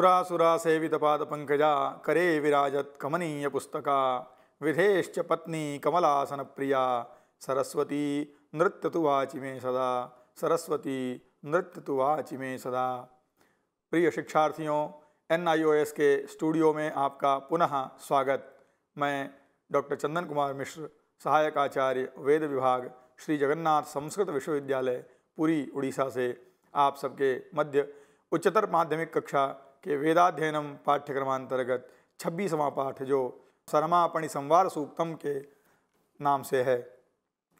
सुरासुरा पाद पंकजा करे विराजत कमनीय पुस्तका विधेश्च पत्नी कमलासन प्रिया सरस्वती नृत्य तो वाचि में सदा सरस्वती नृत्य तो वाचि में सदा प्रिय शिक्षार्थियों एन के स्टूडियो में आपका पुनः स्वागत मैं डॉक्टर चंदन कुमार मिश्र सहायक आचार्य वेद विभाग श्री जगन्नाथ संस्कृत विश्वविद्यालय पूरी उड़ीसा से आप सबके मध्य उच्चतर माध्यमिक कक्षा के वेदाध्ययनम पाठ्यक्रमांतर्गत छब्बीसवा पाठ जो सरमापणि संवार सूक्तम के नाम से है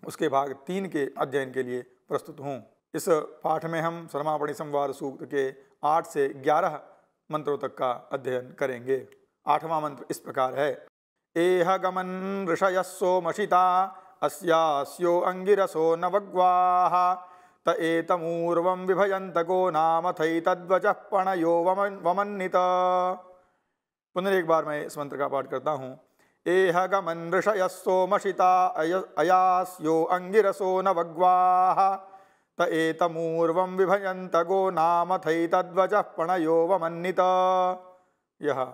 उसके भाग तीन के अध्ययन के लिए प्रस्तुत हूँ इस पाठ में हम सरमापणि संवार सूक्त के आठ से ग्यारह मंत्रों तक का अध्ययन करेंगे आठवां मंत्र इस प्रकार है एह गमन मशिता अस्यास्यो अंगिरसो नवग्वाहा त एतमूर्वं विभजन्तको नामथैतद्वचः पणयो वमन वमन्नित पुनरेक बार मैं इस मंत्र का पाठ करता हूँ एह गमन ऋषय सोमशिता अयास्यो अंगिसो न वग्वाह त एतमूर्वं विभजन्तगो नामथैतद्वचः पणयो वमन्नित यह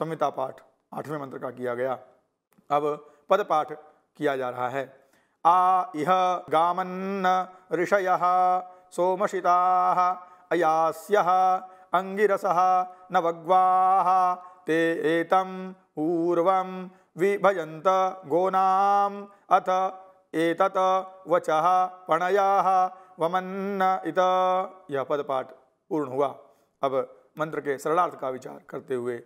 संहिता पाठ आठवें मंत्र का किया गया अब पद पाठ किया जा रहा है आ इह गामन्न ऋषय सोमशिता अयास्य अङ्गिरसः नवग्वाः ते एतम् पूर्व विभजन्त गोना अथ एतत वच पणया वमन्न इत यह पदपाठ पूर्ण हुआ अब मंत्र के सरलार्थ का विचार करते हुए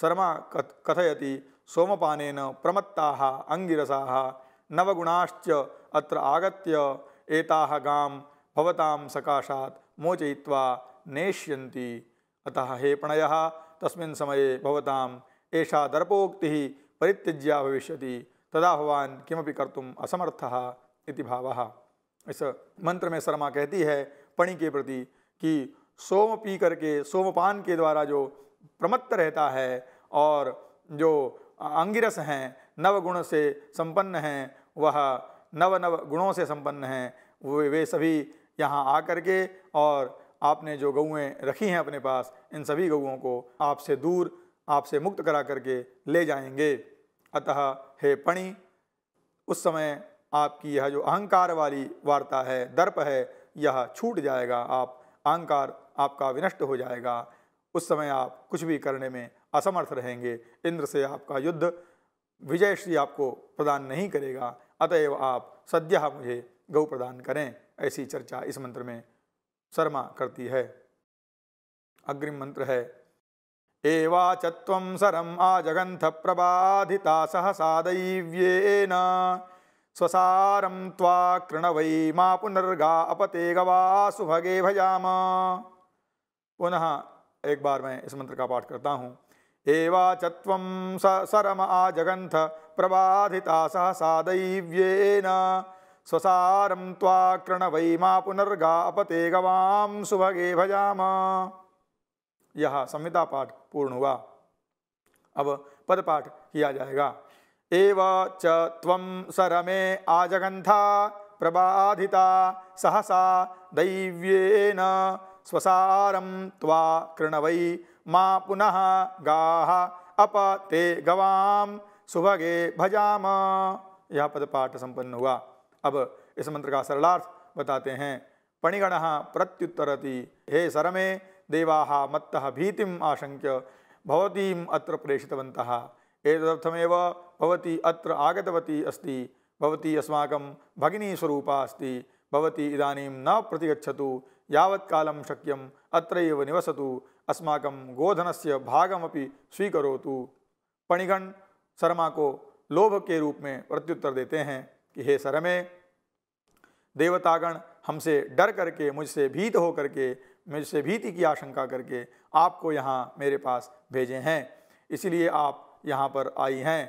शर्मा कथ कथयति सोमपानेन प्रमत्ता अंगिरसा नवगुणाश्च अत्र आगत्य एताह गाम भवताम सकाशात् मोचयित्वा नेष्यन्ति अतः हे प्रणयः तस्मिन् समये एषा दर्पोक्तिः परित्यज्या भविष्यति तदा भवान किमपि कर्तुम असमर्थ इति भाव इस मंत्र में शर्मा कहती है पणि के प्रति कि सोम पी करके सोमपान के द्वारा जो प्रमत्त रहता है और जो अंगिरस हैं नवगुण से संपन्न हैं वह नव नव गुणों से संपन्न हैं वे वे सभी यहाँ आकर के और आपने जो गऊँ रखी हैं अपने पास इन सभी गऊँ को आपसे दूर आपसे मुक्त करा करके ले जाएंगे अतः हे पणि उस समय आपकी यह जो अहंकार वाली वार्ता है दर्प है यह छूट जाएगा आप अहंकार आपका विनष्ट हो जाएगा उस समय आप कुछ भी करने में असमर्थ रहेंगे इंद्र से आपका युद्ध विजय श्री आपको प्रदान नहीं करेगा अतएव आप सद्य मुझे गौ प्रदान करें ऐसी चर्चा इस मंत्र में शर्मा करती है अग्रिम मंत्र है एवाच तम सरम आजगंथ प्रबाधिता सहसा सादैव्येन स्वसारम त्वा कृणवै मा पुनर्गा अपते गवा सुभगे भजाम पुनः एक बार मैं इस मंत्र का पाठ करता हूँ एवाच त्वं स सरम आजगन्थ प्रबाधिता सहसा दैव्येन स्वसारं त्वा कृणवैमा पुनर्गा अपते गवां सुभगे भजाम यह संहिता पाठ पूर्ण हुआ अब पद पाठ किया जाएगा एव च त्वं सरमे आजगन्था प्रबाधिता सहसा दैव्येन स्वसारम त्वा कृणवै मा पुनः गाः अप ते गवाम सुभगे भजाम यह पदपाठ संपन्न हुआ अब इस मंत्र का सरलार्थ बताते हैं पणिगण प्रत्युत्तरति हे सरमे देवा मत्त भीतिम आशंक्य भवतीम अत्र प्रेषितवंत एतदर्थमेव भवती अत्र आगतवती अस्ति भवती अस्माकं भगिनी स्वरूपा अस्ति भवती इदानीं न प्रतिगच्छतु शक्यम अत्र निवसत निवसतु गोधन से भागमें स्वीको पणिगण शर्मा को लोभ के रूप में प्रत्युत्तर देते हैं कि हे शरमे देवतागण हमसे डर करके मुझसे भीत हो करके मुझसे भीति की आशंका करके आपको यहाँ मेरे पास भेजे हैं इसलिए आप यहाँ पर आई हैं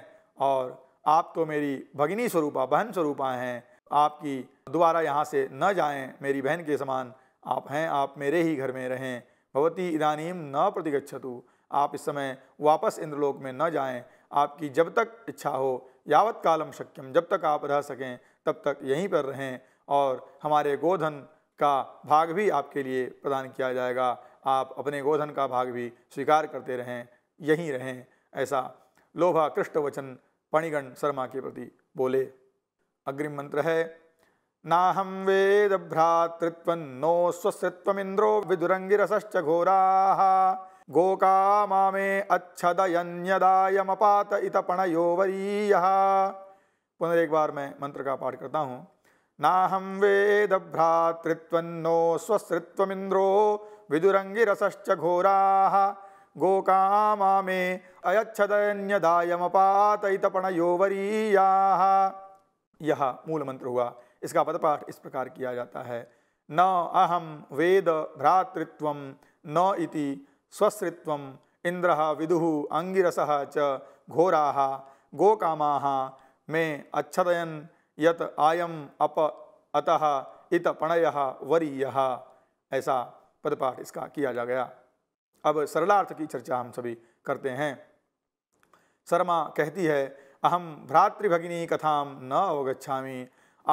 और आप तो मेरी भगिनी स्वरूपा बहन स्वरूपा हैं आपकी दोबारा यहाँ से न जाएं मेरी बहन के समान आप हैं आप मेरे ही घर में रहें भवती इदानीम न प्रतिगच्छतु आप इस समय वापस इंद्रलोक में न जाएं आपकी जब तक इच्छा हो यावत कालम शक्यम जब तक आप रह सकें तब तक यहीं पर रहें और हमारे गोधन का भाग भी आपके लिए प्रदान किया जाएगा आप अपने गोधन का भाग भी स्वीकार करते रहें यहीं रहें ऐसा लोभा कृष्ण वचन पणिगण शर्मा के प्रति बोले अग्रिम मंत्र है नाहं वेदभ्रातृत्वन्नो स्वस्यत्वमिन्द्रो विदुरंगिश्च घोरा गोका मामे अच्छदयन्यदायमपात इत पणयो वरीय पुनरेक बार मैं मंत्र का पाठ करता हूँ वेद भ्रातृत्व नो स्वसृत्वमिन्द्रो विदुरंगिश्च घोरा गोका मामे अयच्छदयन्यदायमपात इत पणयो वरीया यह मूल मंत्र हुआ इसका पदपाठ इस प्रकार किया जाता है न अहम वेद भ्रातृत्व न इति स्वश्रित्व इंद्र विदु अंगिस च घोरा गोकामा मे अच्छदयन यत आयम अप अतः इत पणय वरीय ऐसा पदपाठ इसका किया जा गया अब सरलार्थ की चर्चा हम सभी करते हैं शर्मा कहती है अहम भ्रातृभगिनी कथा न अवगछा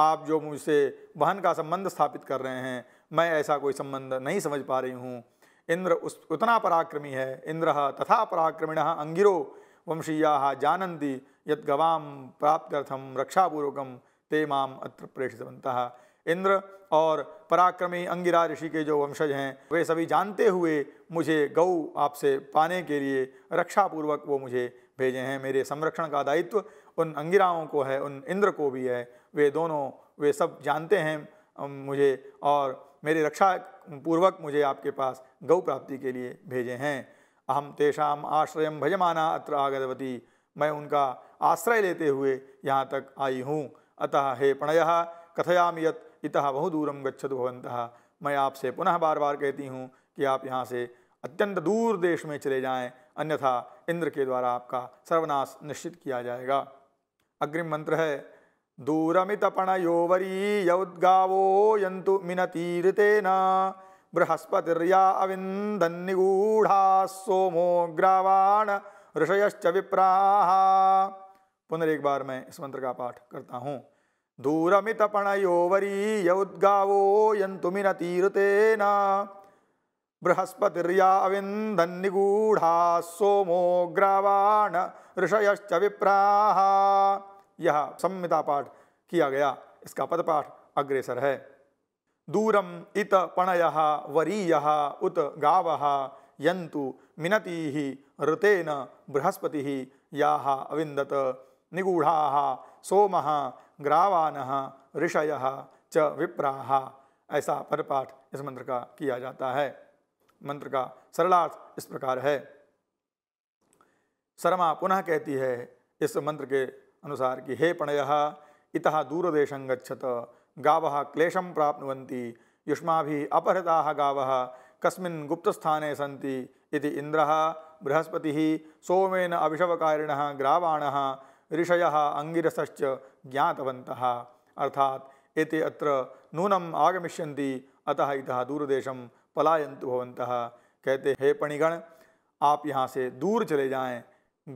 आप जो मुझसे बहन का संबंध स्थापित कर रहे हैं मैं ऐसा कोई संबंध नहीं समझ पा रही हूँ इंद्र उस उतना पराक्रमी है इंद्र तथा पराक्रमिण अंगिरो वंशीया जानती यद गवाम प्राप्त्यर्थम रक्षापूर्वकम ते माम अत्र प्रेषितवंत इंद्र और पराक्रमी अंगिरा ऋषि के जो वंशज हैं वे सभी जानते हुए मुझे गौ आपसे पाने के लिए रक्षापूर्वक वो मुझे भेजे हैं मेरे संरक्षण का दायित्व उन अंगिराओं को है उन इंद्र को भी है वे दोनों वे सब जानते हैं मुझे और मेरे रक्षा पूर्वक मुझे आपके पास गौ प्राप्ति के लिए भेजे हैं अहम तेषाम आश्रय भजमाना अत्र आगतवती मैं उनका आश्रय लेते हुए यहाँ तक आई हूँ अतः हे प्रणय कथयाम यत इतः बहुदूरम गच्छत भवंत मैं आपसे पुनः बार बार कहती हूँ कि आप यहाँ से अत्यंत दूर देश में चले जाएं अन्यथा इंद्र के द्वारा आपका सर्वनाश निश्चित किया जाएगा अग्रिम मंत्र है यंतु मिनती मिनतीरितेन बृहस्पतिर्या अविन्दन्निगूढाः सोमो ग्रावाण ऋषयश्च विप्रा पुनरेक बार मैं इस मंत्र का पाठ करता हूँ यंतु मिनती मिनतीरितेन बृहस्पतिर्या अविन्दन्निगूढाः सोमो ग्रावाण ऋषयश्च विप्रा यह संहिता पाठ किया गया इसका पद पाठ अग्रेसर है दूरम इत पणय वरीय उत गाव यंतु मिनती ऋतेन बृहस्पति या अविंदत निगूढ़ा सोम ग्रावान ऋषय च विप्रा ऐसा पदपाठ इस मंत्र का किया जाता है मंत्र का सरलार्थ इस प्रकार है शर्मा पुनः कहती है इस मंत्र के अनुसार कि हे प्रणय इत दूरदेश गच्छत गाव क्लेश प्राप्नुवन्ति युष्मा अपहृता गाव कस्ुप्तस्थने सी इंद्र बृहस्पति सोमेन अभिषवकारिण ग्रावाण ऋषय अङ्गिरसश्च ज्ञातवन्तः अर्थात एते अत्र नूनम् आगमिष्य अतः इत दूरदेश पलायन कहते हे पणिगण आप यहाँ से दूर चले जाएं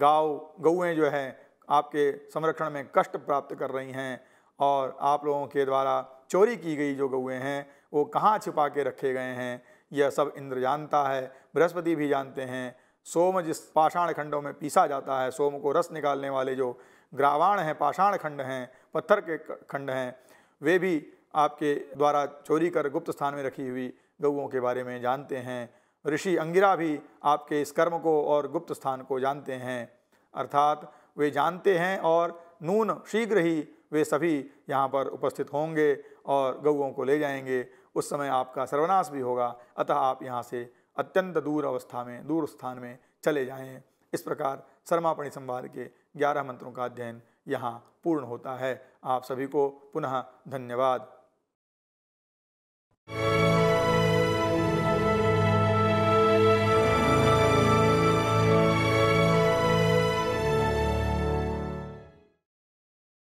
गाँव गौएँ जो हैं आपके संरक्षण में कष्ट प्राप्त कर रही हैं और आप लोगों के द्वारा चोरी की गई जो गौए हैं वो कहाँ छिपा के रखे गए हैं यह सब इंद्र जानता है बृहस्पति भी जानते हैं सोम जिस पाषाण खंडों में पीसा जाता है सोम को रस निकालने वाले जो ग्रावाण हैं पाषाण खंड हैं पत्थर के खंड हैं वे भी आपके द्वारा चोरी कर गुप्त स्थान में रखी हुई गऊओं के बारे में जानते हैं ऋषि अंगिरा भी आपके इस कर्म को और गुप्त स्थान को जानते हैं अर्थात वे जानते हैं और नून शीघ्र ही वे सभी यहाँ पर उपस्थित होंगे और गऊओं को ले जाएंगे उस समय आपका सर्वनाश भी होगा अतः आप यहाँ से अत्यंत दूर अवस्था में दूर स्थान में चले जाएँ इस प्रकार सर्मापणी संवाद के ग्यारह मंत्रों का अध्ययन यहाँ पूर्ण होता है आप सभी को पुनः धन्यवाद